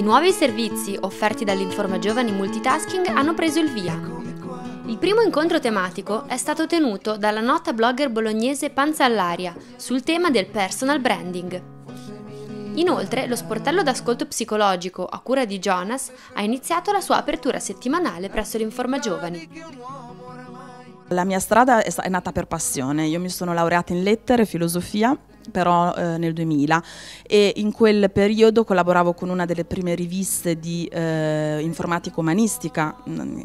I nuovi servizi offerti dall'Informa Giovani Multitasking hanno preso il via. Il primo incontro tematico è stato tenuto dalla nota blogger bolognese Panza all'aria sul tema del personal branding. Inoltre, lo sportello d'ascolto psicologico a cura di Jonas ha iniziato la sua apertura settimanale presso l'Informa Giovani. La mia strada è nata per passione. Io mi sono laureata in lettere e filosofia però eh, nel 2000 e in quel periodo collaboravo con una delle prime riviste di eh, informatica umanistica mm,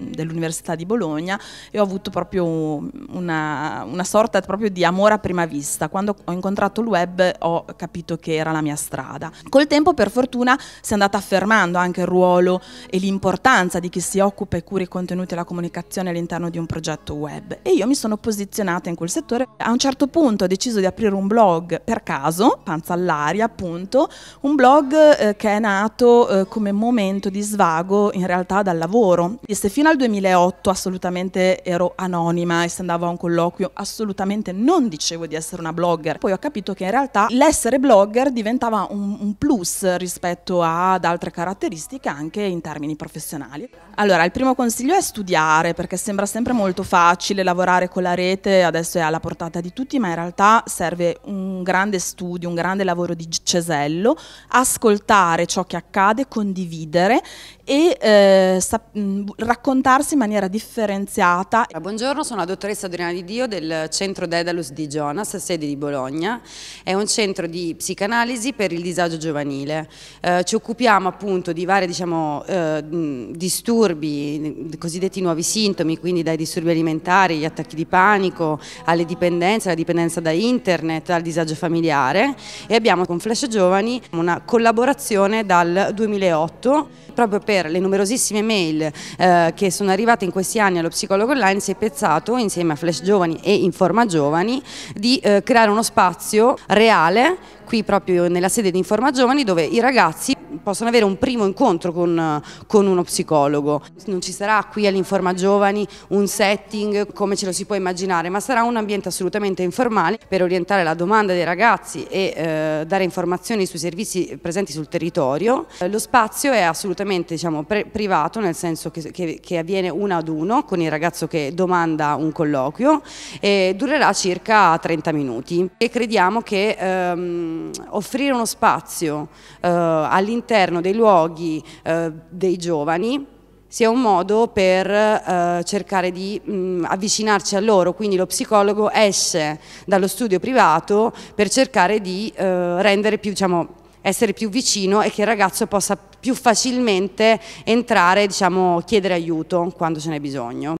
dell'Università di Bologna e ho avuto proprio una, una sorta proprio di amore a prima vista. Quando ho incontrato il web ho capito che era la mia strada. Col tempo per fortuna si è andata affermando anche il ruolo e l'importanza di chi si occupa e cura i contenuti e la comunicazione all'interno di un progetto web e io mi sono posizionata in quel settore. A un certo punto ho deciso di aprire un blog blog per caso, Panza all'aria appunto, un blog eh, che è nato eh, come momento di svago in realtà dal lavoro. E se fino al 2008 assolutamente ero anonima e se andavo a un colloquio assolutamente non dicevo di essere una blogger, poi ho capito che in realtà l'essere blogger diventava un, un plus rispetto ad altre caratteristiche anche in termini professionali. Allora, il primo consiglio è studiare perché sembra sempre molto facile lavorare con la rete, adesso è alla portata di tutti, ma in realtà serve un grande studio, un grande lavoro di Cesello, ascoltare ciò che accade, condividere e eh, mm, raccontarsi in maniera differenziata. Buongiorno, sono la dottoressa Adriana Di Dio del centro Dedalus di Jonas, sede di Bologna. È un centro di psicanalisi per il disagio giovanile. Eh, ci occupiamo appunto di vari diciamo, eh, mm, disturbi, mm, cosiddetti nuovi sintomi, quindi dai disturbi alimentari, gli attacchi di panico, alle dipendenze, la dipendenza da internet, dal disagio familiare e abbiamo con Flash Giovani una collaborazione dal 2008 proprio per le numerosissime mail eh, che sono arrivate in questi anni allo psicologo online si è pensato insieme a Flash Giovani e Informa Giovani di eh, creare uno spazio reale qui proprio nella sede di Informa Giovani dove i ragazzi possono avere un primo incontro con, con uno psicologo. Non ci sarà qui all'Informa Giovani un setting come ce lo si può immaginare, ma sarà un ambiente assolutamente informale per orientare la domanda dei ragazzi e eh, dare informazioni sui servizi presenti sul territorio. Eh, lo spazio è assolutamente diciamo, privato, nel senso che, che, che, avviene uno ad uno con il ragazzo che domanda un colloquio e durerà circa 30 minuti e crediamo che ehm, offrire uno spazio eh, all'interno all'interno dei luoghi eh, dei giovani sia un modo per eh, cercare di mh, avvicinarci a loro, quindi lo psicologo esce dallo studio privato per cercare di eh, rendere più, diciamo, essere più vicino e che il ragazzo possa più facilmente entrare, diciamo, chiedere aiuto quando ce n'è bisogno.